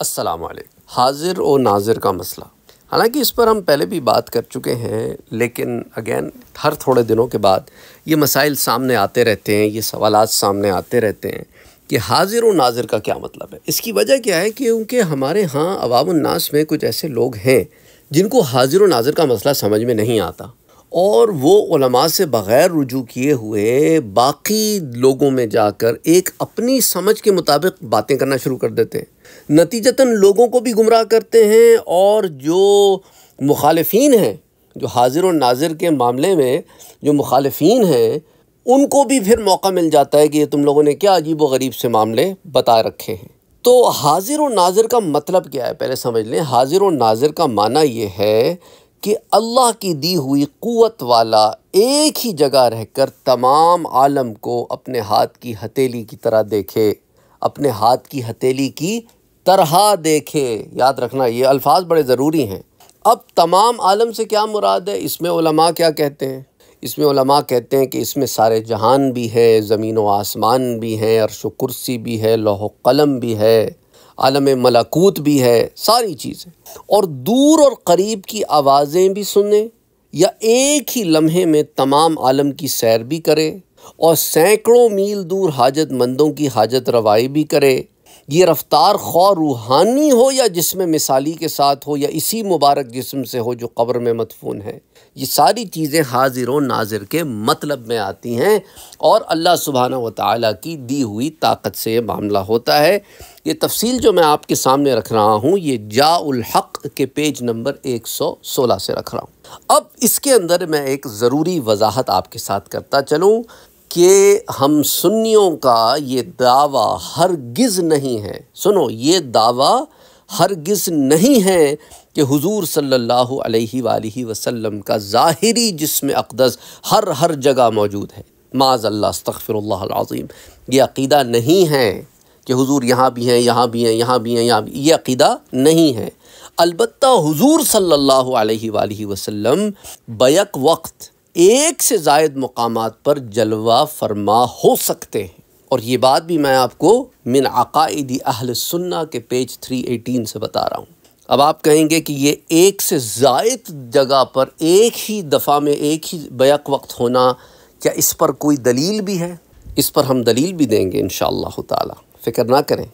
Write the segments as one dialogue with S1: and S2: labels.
S1: अस्सलाम वालेकुम हाजिर और नाजिर का मसला हालांकि इस पर हम पहले भी बात कर चुके हैं लेकिन अगेन हर थोड़े दिनों के बाद ये मसाइल सामने आते रहते हैं ये सवाल सामने आते रहते हैं कि हाजिर और नाजिर का क्या मतलब है इसकी वजह क्या है क्योंकि हमारे यहाँ अवामनास में कुछ ऐसे लोग हैं जिनको हाजिर और नाजिर का मसला समझ में नहीं आता और वो से बग़ैर रुजू किए हुए बाकी लोगों में जाकर एक अपनी समझ के मुताबिक बातें करना शुरू कर देते हैं नतीजतन लोगों को भी गुमराह करते हैं और जो मुखालफी हैं जो हाजिर और नाजिर के मामले में जो मुखालफन हैं उनको भी फिर मौका मिल जाता है कि ये तुम लोगों ने क्या अजीब व गरीब से मामले बता रखे हैं तो हाजिर और नाजिर का मतलब क्या है पहले समझ लें हाजिर और नाजिर का माना ये है कि अल्लाह की दी हुई क़वत वाला एक ही जगह रहकर तमाम आलम को अपने हाथ की हथेली की तरह देखे अपने हाथ की हथेली की तरह देखे याद रखना ये अल्फाज बड़े ज़रूरी हैं अब तमाम आलम से क्या मुराद है इसमें उलमा क्या कहते हैं इसमें उलमा कहते हैं कि इसमें सारे जहान भी है ज़मीन व आसमान भी हैं अरश कुर्सी भी है लौह कलम भी है आलम मलाकूत भी है सारी चीज़ें और दूर और करीब की आवाज़ें भी सुने या एक ही लम्हे में तमाम आलम की सैर भी करे और सैकड़ों मील दूर हाजत मंदों की हाजत रवाई भी करे ये रफ्तार खौ रूहानी हो या जिसमें मिसाली के साथ हो या इसी मुबारक जिसम से हो जो कब्र में मदफून है ये सारी चीज़ें हाजिर व नाजिर के मतलब में आती हैं और अल्लाह सुबहाना व ताली की दी हुई ताकत से ये मामला होता है ये तफसील जो मैं आपके सामने रख रहा हूँ ये जाउलहक के पेज नंबर एक सौ सोलह से रख रहा हूँ अब इसके अंदर मैं एक ज़रूरी वजाहत आपके साथ करता चलूँ कि हम सुन्नियों का ये दावा हरगिज़ नहीं है सुनो ये दावा हरगिज़ नहीं है कि हुजूर सल्लल्लाहु अलैहि वालैहि वसल्लम का ज़ाहिरी जिसम अकदस हर हर जगह मौजूद है माज अल्लाह ये अकीदा नहीं है कि हुजूर यहाँ भी हैं यहाँ भी हैं यहाँ भी हैं यहाँ भी ये अकीदा नहीं है अलबत् हुजूर सल्लल्लाहु अलैहि वसल्लम बैक वक्त एक से जायद मकाम पर जलवा फरमा हो सकते हैं और ये बात भी मैं आपको मिन अकायदी अहल सुन्ना के पेज 318 से बता रहा हूँ अब आप कहेंगे कि ये एक से जायद जगह पर एक ही दफ़ा में एक ही बैक वक्त होना क्या इस पर कोई दलील भी है इस पर हम दलील भी देंगे इन शिक्र ना करें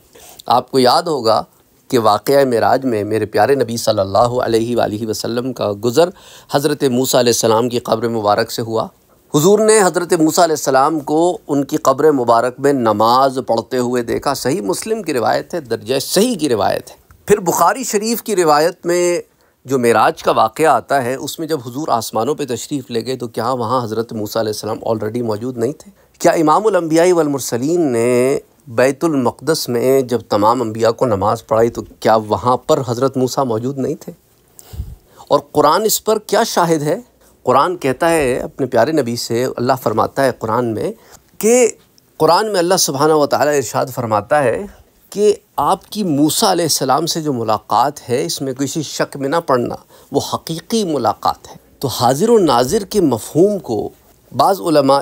S1: आपको याद होगा कि वाक़ मराज में मेरे प्यारे नबी सल्लल्लाहु अलैहि सल्ला वसल्लम का गुज़र हज़रत मूसा सलाम की कब्र मुबारक से हुआ हुजूर ने हज़रत मूसा सलाम को उनकी कब्र मुबारक में नमाज पढ़ते हुए देखा सही मुस्लिम की रिवायत है दर्ज सही की रिवायत है फिर बुखारी शरीफ की रिवायत में जो मेराज का वाक़ आता है उसमें जब हुजूर आसमानों पे तशरीफ़ ले गए तो क्या वहाँ हज़रत मूसा सलाम ऑलरेडी मौजूद नहीं थे क्या इमाम अम्बियाई वलमरसलीन ने बैतुलमक़दस में जब तमाम अम्बिया को नमाज़ पढ़ाई तो क्या वहाँ पर हज़रत मूसा मौजूद नहीं थे और कुरान इस पर क्या शाहिद है कुरान कहता है अपने प्यारे नबी से अल्लाह फ़रमाता है कुरान में कि कुरान में अल्लाह सुबहाना व ताली इरशाद फरमाता है कि आपकी मूसा सलाम से जो मुलाकात है इसमें किसी शक में ना पड़ना वो हकीकी मुलाकात है तो हाजिर व नाजिर के मफहूम को बाज़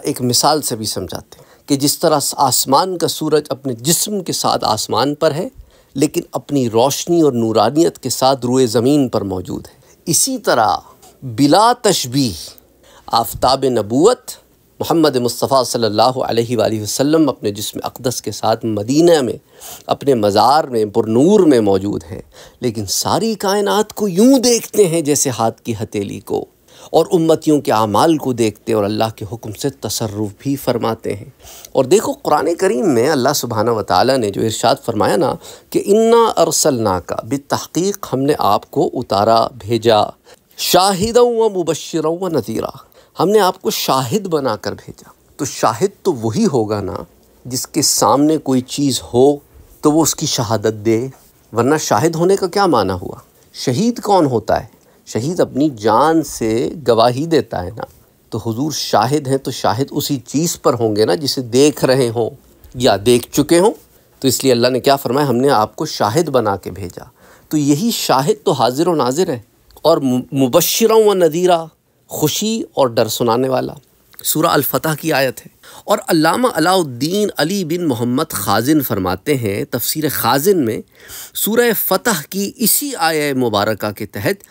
S1: एक मिसाल से भी समझाते हैं कि जिस तरह आसमान का सूरज अपने जिस्म के साथ आसमान पर है लेकिन अपनी रोशनी और नूरानियत के साथ रुए ज़मीन पर मौजूद है इसी तरह बिला तशबी आफ्ताब नबूत मोहम्मद मुस्तफ़ा सल्लल्लाहु अलैहि वसल्लम अपने जिसम अकदस के साथ मदीना में अपने मज़ार में पुरनूर में मौजूद हैं लेकिन सारी कायनात को यूँ देखते हैं जैसे हाथ की हथेली को और उम्मतियों के अमाल को देखते और अल्लाह के हुक्म से तसरफ भी फरमाते हैं और देखो कुरान करीम में अल्लाह सुबहाना वाली ने जो इरशाद फरमाया ना कि इन्ना अरसलना का बतहक़ीक हमने आपको उतारा भेजा शाहिद व मुबशर व नज़ीरा हमने आपको शाहिद बना कर भेजा तो शाहिद तो वही होगा ना जिसके सामने कोई चीज़ हो तो वो उसकी शहादत दे वरना शाहिद होने का क्या माना हुआ शहीद कौन होता है शहीद अपनी जान से गवाही देता है ना तो हुजूर शाहिद हैं तो शाहिद उसी चीज़ पर होंगे ना जिसे देख रहे हों या देख चुके हों तो इसलिए अल्लाह ने क्या फरमाया हमने आपको शाहिद बना के भेजा तो यही शाहिद तो हाजिर व नाजिर है और मुबशर व नदीरा खुशी और डर सुनाने वाला सूरा अलफ़तह की आयत है और अल्लामा अलाउद्दीन अली बिन मोहम्मद खाजिन फरमाते हैं तफसीर खाजिन में सूर फ़तह की इसी आय मुबारक के तहत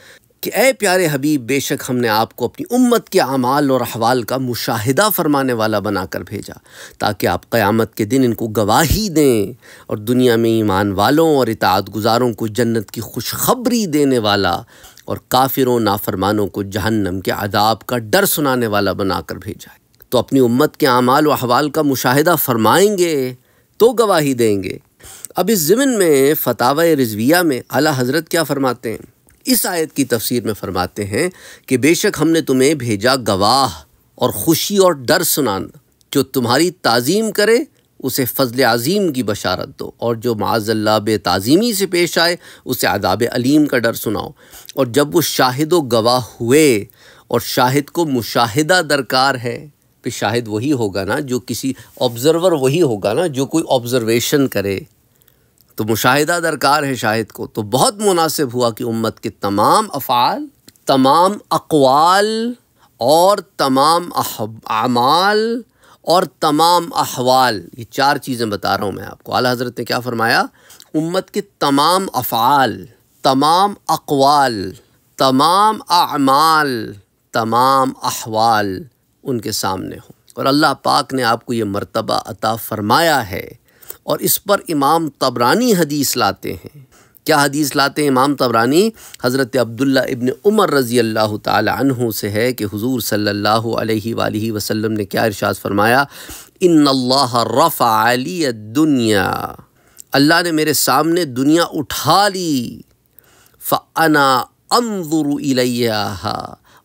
S1: कि ए प्यारे हबीब बेशक हमने आपको अपनी उम्मत के अमाल और अहवाल का मुशाहिदा फरमाने वाला बनाकर भेजा ताकि आप क़यामत के दिन इनको गवाही दें और दुनिया में ईमान वालों और इतात गुजारों को जन्नत की खुशखबरी देने वाला और काफिरों नाफरमानों को जहन्नम के आदाब का डर सुनाने वाला बनाकर भेजा तो अपनी उम्मत के अमाल व अहवाल का मुशाहिदा फरमाएंगे तो गवाही देंगे अब इस ज़िमिन में फ़तावा रिजविया में अला हज़रत क्या फ़रमाते हैं इस आयत की तफसीर में फरमाते हैं कि बेशक हमने तुम्हें भेजा गवाह और ख़ुशी और डर सुनाना जो तुम्हारी ताज़ीम करे उसे फ़जल अज़ीम की बशारत दो और जो माजल्ला बेताज़ीमी से पेश आए उसे आदाब अलीम का डर सुनाओ और जब वो शाहिद व गवाह हुए और शाहिद को मुशाहिदा दरकार है फिर शाहिद वही होगा ना जो किसी ऑब्ज़रवर वही होगा ना जो कोई ऑब्ज़रवेशन करे तो मुशाहिदा दरकार है शाहिद को तो बहुत मुनासिब हुआ कि उम्मत के तमाम अफ़ाल तमाम अकवाल और तमाम अमाल और तमाम अहवाल ये चार चीज़ें बता रहा हूँ मैं आपको आला हज़रत ने क्या फ़रमाया उम्मत के तमाम अफ़ाल तमाम अकवाल तमाम अमाल तमाम अहवाल उनके सामने हो और अल्लाह पाक ने आपको ये मर्तबा अता फ़रमाया है और इस पर इमाम तबरानी हदीस लाते हैं क्या हदीस लाते हैं इमाम तबरानी हज़रत अब्दुल्ला इबन उमर रज़ी अल्लाह तहु से है कि हजूर सल्ला वसलम ने क्या इरशाद फरमाया इन अल्लाह अली दुनिया अल्लाह ने मेरे सामने दुनिया उठा ली फ़ना अमदुर इलैहा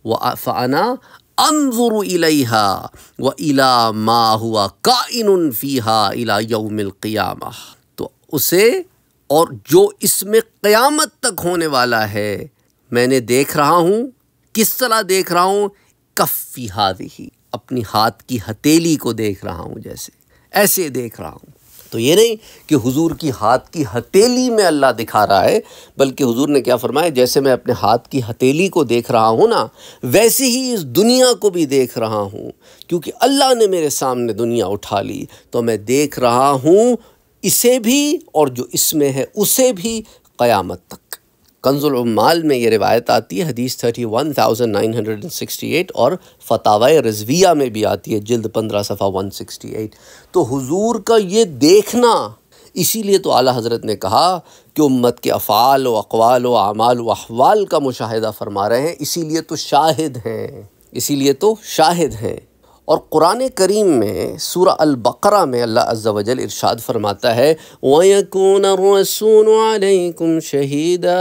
S1: व फ़ना अनजुर इलहा व इला मा हुआ काइन फ़ीहा इला यौमिल क़ियामा तो उसे और जो इसमें क़यामत तक होने वाला है मैंने देख रहा हूँ किस तरह देख रहा हूँ कफ़ी हादी अपनी हाथ की हथेली को देख रहा हूँ जैसे ऐसे देख रहा हूँ तो ये नहीं कि हुजूर की हाथ की हथेली में अल्लाह दिखा रहा है बल्कि हुजूर ने क्या फरमाया जैसे मैं अपने हाथ की हथेली को देख रहा हूँ ना वैसे ही इस दुनिया को भी देख रहा हूँ क्योंकि अल्लाह ने मेरे सामने दुनिया उठा ली तो मैं देख रहा हूँ इसे भी और जो इसमें है उसे भी क़यामत तक कंजुलमाल में ये रिवायत आती है हदीस thirty one thousand nine hundred and sixty eight और फ़तावा रजविया में भी आती है जल्द पंद्रह सफ़ा वन सिक्सटी एट तो हजूर का ये देखना इसीलिए तो आला हज़रत ने कहा कि उम्मत के अफ़ाल व अकवाल व अमाल व अहवाल का मुशाहिदा फरमा रहे हैं इसीलिए तो शाहिद हैं इसीलिए तो शाहिद हैं और क़ुरान करीम में सूर अलबकरा में अल्लाह अज़्ज़ा वजल इरशाद फरमाता है वयकून शहीदा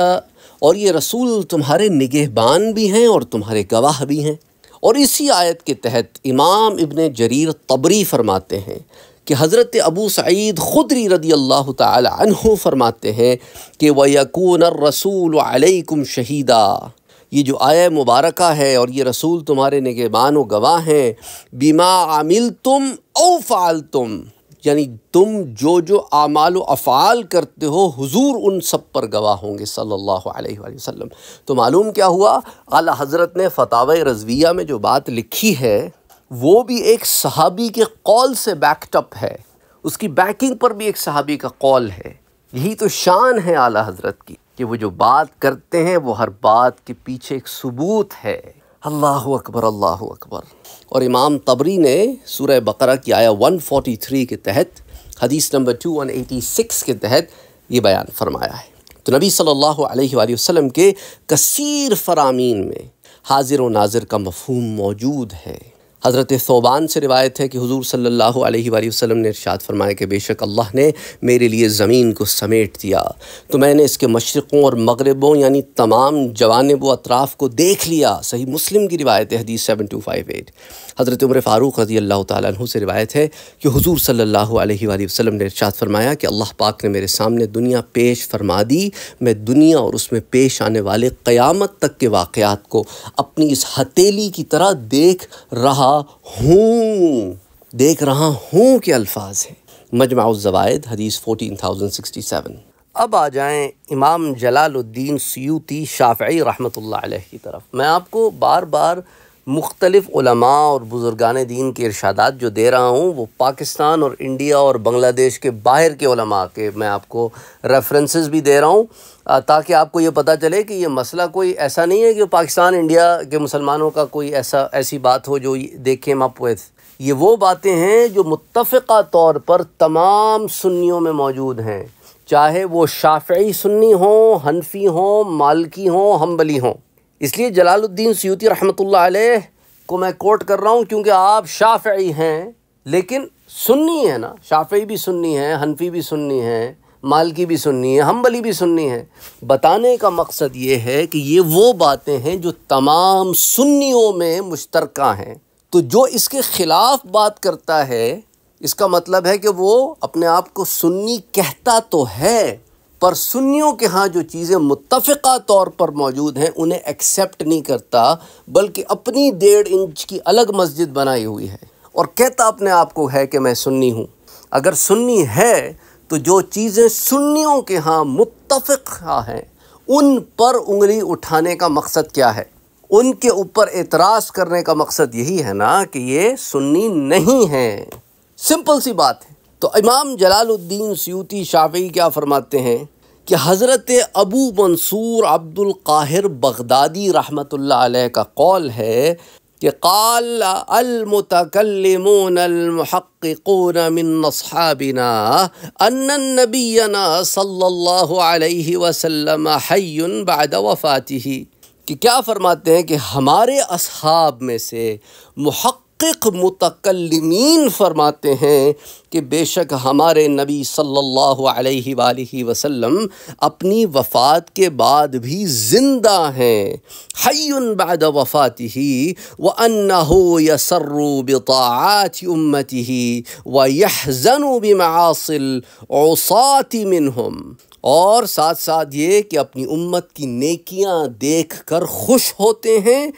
S1: और ये रसूल तुम्हारे निगहबान भी हैं और तुम्हारे गवाह भी हैं और इसी आयत के तहत इमाम इबन जरीर तबरी फरमाते हैं कि हज़रत अबू सईद ख़ुदरी रदी अल्लाह तु फरमाते हैं कि वयकून रसूल अलैकुम शहीदा ये जो आय मुबारक है और ये रसूल तुम्हारे निगहबान व गवाह हैं बीमा आमिल तुम औ फ़ाल तुम यानी तुम जो जो आमाल अफ़ाल करते हो हुजूर उन सब पर गवाह होंगे सल्लल्लाहु अलैहि वसल्लम तो मालूम क्या हुआ आला हज़रत ने फताव रजविया में जो बात लिखी है वो भी एक सहाबी के कॉल से बैकटअप है उसकी बैकिंग पर भी एक सहाबी का कौल है यही तो शान है आला हज़रत की कि वो जो बात करते हैं वो हर बात के पीछे एक सबूत है अल्लाह अकबर अल्लाह अकबर और इमाम तबरी ने सूर्य बकरा की आया 143 के तहत हदीस नंबर 2186 के तहत ये बयान फरमाया है तो नबी सल्लल्लाहु अलैहि वसल्लम के कसीर फरामीन में हाजिर व नाजिर का मफहूम मौजूद है हज़रत सोबान से रिवायत है कि हुजूर सल्लल्लाहु अलैहि वसल्लम ने इर्शाद फरमाया कि बेशक अल्लाह ने मेरे लिए ज़मीन को समेट दिया तो मैंने इसके मशरक़ों और मगरबों यानी तमाम जवानब व अतराफ़ को देख लिया सही मुस्लिम की रिवायत है हदीस सेवन टू फाइव एट हज़रत उम्र फ़ारूक़ रजी अल्लाह तु से रिवायत है कि हजूर सल्ला वसलम ने इरशाद फरमाया कि अल्लाह पाक ने मेरे सामने दुनिया पेश फरमा दी मैं दुनिया और उसमें पेश आने वाले क्यामत तक के वाक़ात को अपनी इस हथेली की तरह देख रहा हूँ देख रहा हूँ के अल्फाज हैं मजमाउज़वायद हदीस फ़ोटीन थाउजेंड सिक्सटी सेवन अब आ जाएं इमाम जलालुद्दीन सयूती शाफ़ी रहमतुल्लाह अलैह की तरफ मैं आपको बार बार मुख्तलिफ़ और बुज़ुर्गान दीन के इर्शादात जो दे रहा हूँ वो पाकिस्तान और इंडिया और बंग्लादेश के बाहर के के मैं आपको रेफरेंसेस भी दे रहा हूँ ताकि आपको ये पता चले कि ये मसला कोई ऐसा नहीं है कि पाकिस्तान इंडिया के मुसलमानों का कोई ऐसा ऐसी बात हो जो देखें मप ये वो बातें हैं जो मुतफ़ा तौर पर तमाम सुन्नियों में मौजूद हैं चाहे वो शाफ़ी सुन्नी हों हनफी हों मालकी हों हम्बली हों इसलिए जलालुद्दीन सयूती रहमतुल्लाह अलैह को मैं कोट कर रहा हूँ क्योंकि आप शाफ़ी हैं लेकिन सुन्नी है ना शाफ़ी भी सुन्नी है हनफी भी सुन्नी है मालकी भी सुननी है हम्बली भी सुननी है बताने का मकसद ये है कि ये वो बातें हैं जो तमाम सुन्नियों में मुश्तरक हैं तो जो इसके ख़िलाफ़ बात करता है इसका मतलब है कि वो अपने आप को सुन्नी कहता तो है पर सुन्नियों के यहाँ जो चीज़ें मुतफ़ा तौर पर मौजूद हैं उन्हें एक्सेप्ट नहीं करता बल्कि अपनी डेढ़ इंच की अलग मस्जिद बनाई हुई है और कहता अपने आप को है कि मैं सुन्नी हूँ अगर सुन्नी है तो जो चीज़ें सुन्नियों के यहाँ मुतफ़ा हैं उन पर उंगली उठाने का मकसद क्या है उनके ऊपर एतराज़ करने का मकसद यही है ना कि ये सुन्नी नहीं है सिंपल सी बात है तो इमाम जलालुद्दीन सूती शाफी क्या फरमाते हैं कि हज़रत Abu Mansur Abdul Qahir Baghdadi रहमत का कौल है कि काल अलमतकलमहक़ून मिनबिना अन्नबीना सल्लल्लाहु अलैहि वसल्लम हय्युन बाद वफ़ाती कि क्या फ़रमाते हैं कि हमारे असहाब में से महक़ मुदक्क मुतकलमीन फरमाते हैं कि बेशक हमारे नबी सल्लल्लाहु अलैहि वालैहि वसल्लम अपनी वफ़ात के बाद भी ज़िंदा हैं हयन बाद वफ़ात ही व अन्ना हो यसर्रु बतात उम्मती ही व यहजनु बिमासिल औसात मिनहम और साथ साथ ये कि अपनी उम्मत की नेकियां देख कर खुश होते हैं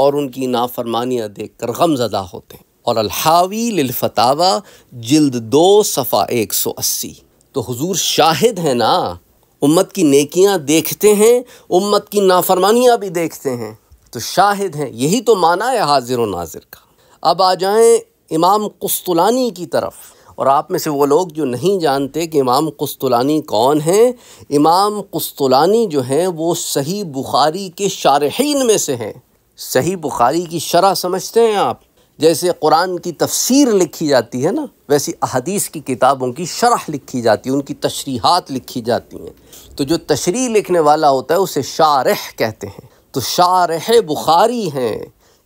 S1: और उनकी नाफरमानियाँ देख कर गमजदा होते हैं और अलहावी जल्द दो सफ़ा एक सौ अस्सी तो हजूर शाहिद हैं ना उम्मत की नकियाँ देखते हैं उम्मत की नाफरमानियाँ भी देखते हैं तो शाहिद हैं यही तो माना है हाजिर व नाजिर का अब आ जाएँ इमाम कुस्तुलानी की तरफ और आप में से वो लोग जो नहीं जानते कि इमाम कुस्तुलानी कौन हैं इमाम कुस्तुलानी जो हैं वो सही बुखारी के शारहीन में से हैं सही बुखारी की शरह समझते हैं आप जैसे कुरान की तफसीर लिखी जाती है ना वैसी अहदीस की किताबों की शरह लिखी जाती है उनकी तशरीहत लिखी जाती हैं तो जो तशरी लिखने वाला होता है उसे शारह कहते हैं तो शारह बुखारी हैं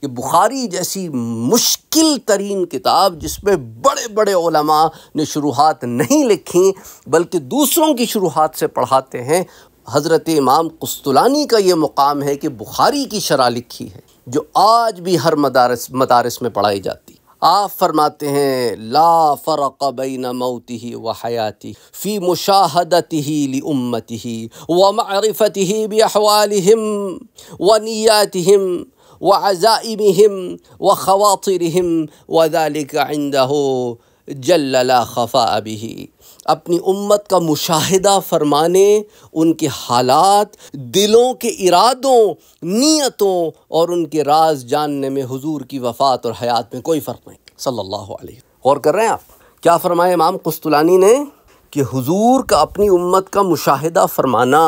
S1: ये बुखारी जैसी मुश्किल तरीन किताब जिसमें बड़े बड़े ओलमा ने शुरुआत नहीं लिखी बल्कि दूसरों की शुरुआत से पढ़ाते हैं हज़रत इमाम कस्तुलानी का ये मुकाम है कि बुखारी की शरा लिखी है जो आज भी हर मदारस मदारस में पढ़ाई जाती आप फरमाते हैं ला फ़र्क बैन मौत ही व हयाती फ़ी मुशाहदत ही ली उम्मत ही व मारफत ही बहवाल हम व नियात हम व अज़ाइम व खवातिर हम वदालिक आइंदा हो जल्ला खफ़ा अभी अपनी उम्मत का मुशाहिदा फरमाने उनके हालात दिलों के इरादों नीयतों और उनके राज जानने में हुजूर की वफ़ात और हयात में कोई फ़र्क नहीं सल्लल्लाहु अलैहि गौर कर रहे हैं आप क्या फरमाए इमाम कस्तुलानी ने कि हुजूर का अपनी उम्मत का मुशाहिदा फरमाना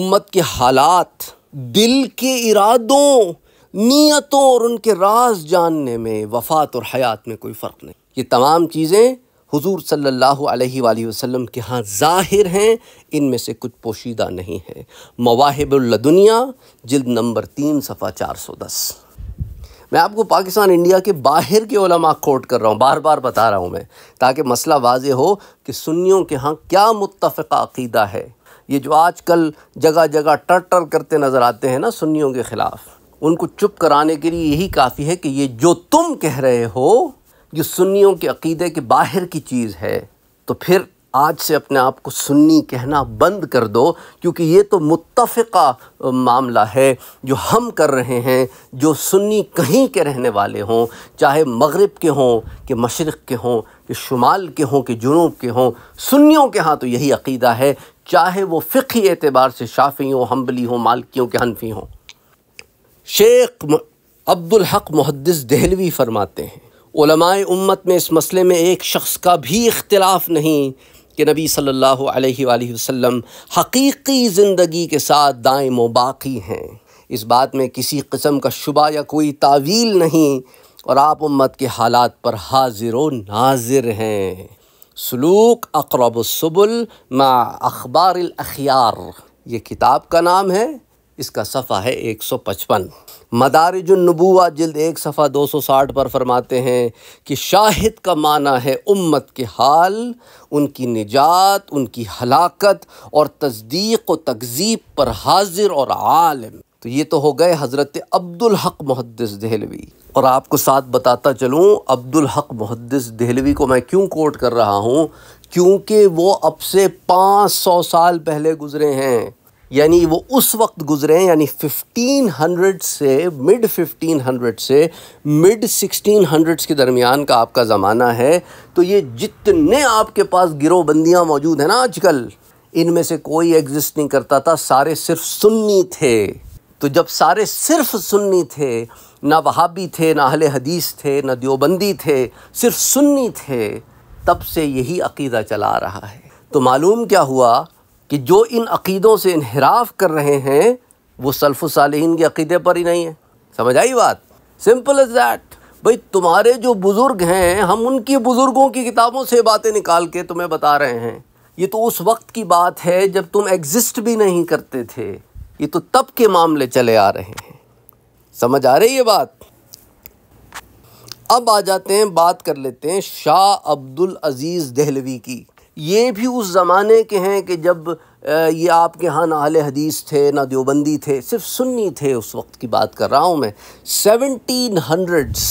S1: उम्मत के हालात दिल के इरादों नीयतों और उनके राज जानने में वफ़ात और हयात में कोई फ़र्क नहीं ये तमाम चीज़ें हुजूर सल्लल्लाहु अलैहि वसल्लम के यहाँ ज़ाहिर हैं इनमें से कुछ पोशीदा नहीं है मवाहिबुल्लदुनिया जिल्द नंबर तीन सफ़ा चार सौ दस मैं आपको पाकिस्तान इंडिया के बाहर के ओलमा कोट कर रहा हूँ बार बार बता रहा हूँ मैं ताकि मसला वाज हो कि सुन्नियों के यहाँ क्या मुतफ़ा अकीदा है ये जो आज कल जगह जगह टर टर करते नज़र आते हैं ना सुन्नियों के ख़िलाफ़ उनको चुप कराने के लिए यही काफ़ी है कि ये जो तुम कह रहे हो जो सुन्नियों के अकीदे के बाहर की चीज़ है तो फिर आज से अपने आप को सुन्नी कहना बंद कर दो क्योंकि ये तो मुतफ़ा मामला है जो हम कर रहे हैं जो सुन्नी कहीं के रहने वाले हों चाहे मगरब के हों कि मशरक़ के हों कि शुमाल के हों कि जुनूब के हों सुन्नियों के हाँ तो यही अकीदा है चाहे वो फ़िकी एतबार से शाफ़ी हों हम्बली हों मालकियों के हनफी हों शेख अब्दुल हक मुहद्दिस दहलवी फरमाते हैं उलमाए उम्मत में इस मसले में एक शख्स का भी इख्तलाफ नहीं कि नबी सल्लल्लाहु अलैहि वसल्लम हकीकी ज़िंदगी के साथ दाएँ व बाकी हैं इस बात में किसी कस्म का शुबा या कोई तावील नहीं और आप उम्मत के हालात पर हाजिर व नाजिर हैं सलूक अकरबुल मा अखबार अखियार ये किताब का नाम है इसका सफ़ा है एक सौ पचपन मदारजुलनबूआ जल्द एक सफ़ा दो सौ साठ पर फरमाते हैं कि शाहिद का माना है उम्मत के हाल उनकी निजात उनकी हलाकत और तस्दीक व तकजीब पर हाजिर और आलम तो ये तो हो गए हज़रत अब्दुल हक मुहदस दहलवी और आपको साथ बताता चलूँ अब्दुल हक मुहदस दहलवी को मैं क्यों कोट कर रहा हूँ क्योंकि वो अब से पाँच सौ साल पहले गुज़रे हैं यानी वो उस वक्त गुजरे हैं यानी 1500 से मिड 1500 से मिड 1600s के दरमियान का आपका ज़माना है तो ये जितने आपके पास गिरोबंदियाँ मौजूद हैं ना आजकल इनमें से कोई एग्जिस्ट नहीं करता था सारे सिर्फ सुन्नी थे तो जब सारे सिर्फ सुन्नी थे ना वहाबी थे ना अहले हदीस थे ना दियोबंदी थे सिर्फ सुन्नी थे तब से यही अकीदा चला रहा है तो मालूम क्या हुआ कि जो इन अकीदों से इनहराफ कर रहे हैं वो सल्फ़ सालीन के अकीदे पर ही नहीं है समझ आई बात सिंपल इज़ दैट भाई तुम्हारे जो बुज़ुर्ग हैं हम उनकी बुज़ुर्गों की किताबों से बातें निकाल के तुम्हें बता रहे हैं ये तो उस वक्त की बात है जब तुम एग्जिस्ट भी नहीं करते थे ये तो तब के मामले चले आ रहे हैं समझ आ रही है बात अब आ जाते हैं बात कर लेते हैं शाह अब्दुल अज़ीज़ दहलवी की ये भी उस ज़माने के हैं कि जब ये आपके यहाँ ना आल हदीस थे ना देवबंदी थे सिर्फ सुन्नी थे उस वक्त की बात कर रहा हूँ मैं seventeen hundreds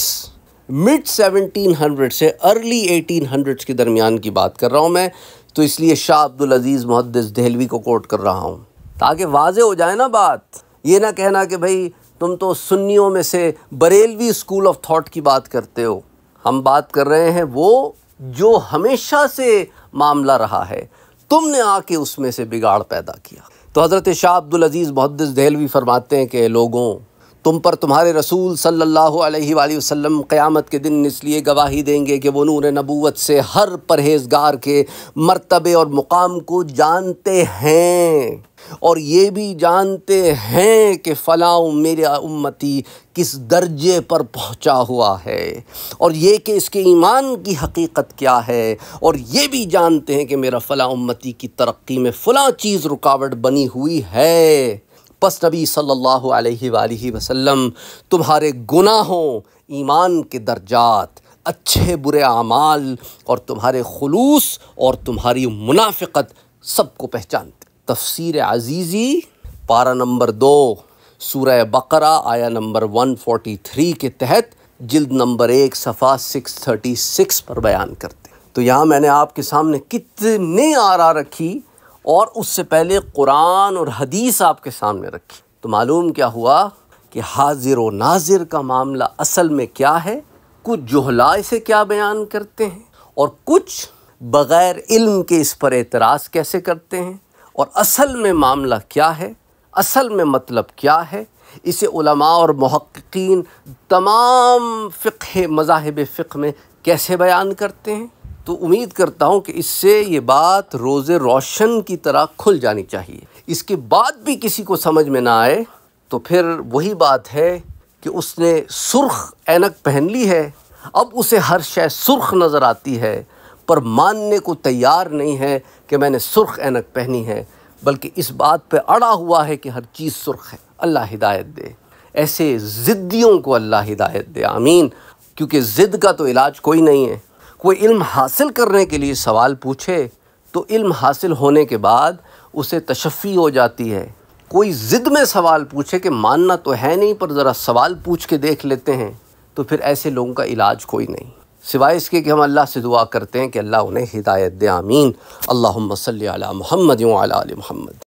S1: mid seventeen hundred से अर्ली एटीन हंड्रेड्स के दरमियान की बात कर रहा हूँ मैं तो इसलिए शाह अब्दुल अजीज़ मुहदस दहलवी को कोट कर रहा हूँ ताकि वाज हो जाए ना बात ये ना कहना कि भाई तुम तो सुन्नियों में से बरेलवी स्कूल ऑफ थाट की बात करते हो हम बात कर रहे हैं वो जो हमेशा से मामला रहा है तुमने आके उसमें से बिगाड़ पैदा किया तो हज़रत शाह अब्दुल अज़ीज़ मुहदस दहलवी फरमाते हैं कि लोगों तुम पर तुम्हारे रसूल सल्लल्लाहु अलैहि वसल्लम क़यामत के दिन इसलिए गवाही देंगे कि वो नूर नबूत से हर परहेजगार के मर्तबे और मुकाम को जानते हैं और ये भी जानते हैं कि फ़लाँ मेरा उम्मती किस दर्जे पर पहुंचा हुआ है और ये कि इसके ईमान की हकीकत क्या है और ये भी जानते हैं कि मेरा फ़लाँ उम्मती की तरक्की में फ़लाँ चीज़ रुकावट बनी हुई है बस नबी सल्लल्लाहु अलैहि वसल्लम तुम्हारे गुनाहों ईमान के दर्जात अच्छे बुरे आमाल और तुम्हारे खलूस और तुम्हारी सब सबको पहचानते तफसीर अजीज़ी पारा नंबर दो सूर बकरा आया नंबर 143 के तहत जिल्द नंबर एक सफ़ा 636 पर बयान करते तो यहाँ मैंने आपके सामने कितने आरा रखी और उससे पहले कुरान और हदीस आपके सामने रखी तो मालूम क्या हुआ कि हाजिर व नाजिर का मामला असल में क्या है कुछ जोहला से क्या बयान करते हैं और कुछ बग़ैर इल्म के इस पर एतराज़ कैसे करते हैं और असल में मामला क्या है असल में मतलब क्या है इसे उलमा और महक्कीन तमाम फ़िक मज़ाहब फ़िक में कैसे बयान करते हैं तो उम्मीद करता हूँ कि इससे ये बात रोज़ रोशन की तरह खुल जानी चाहिए इसके बाद भी किसी को समझ में ना आए तो फिर वही बात है कि उसने सुर्ख एनक पहन ली है अब उसे हर शय सुर्ख नज़र आती है पर मानने को तैयार नहीं है कि मैंने सुर्ख एनक पहनी है बल्कि इस बात पे अड़ा हुआ है कि हर चीज़ सुर्ख है अल्लाह हिदायत दे ऐसे ज़िद्दियों को अल्लाह हिदायत दे आमीन क्योंकि ज़िद का तो इलाज कोई नहीं है कोई इल्म हासिल करने के लिए सवाल पूछे तो इल्म हासिल होने के बाद उसे तशफ़ी हो जाती है कोई ज़िद में सवाल पूछे कि मानना तो है नहीं पर ज़रा सवाल पूछ के देख लेते हैं तो फिर ऐसे लोगों का इलाज कोई नहीं सिवाय इसके कि हम अल्लाह से दुआ करते हैं कि अल्लाह उन्हें हिदायत दे आमीन अल्लाह सल महमद महमद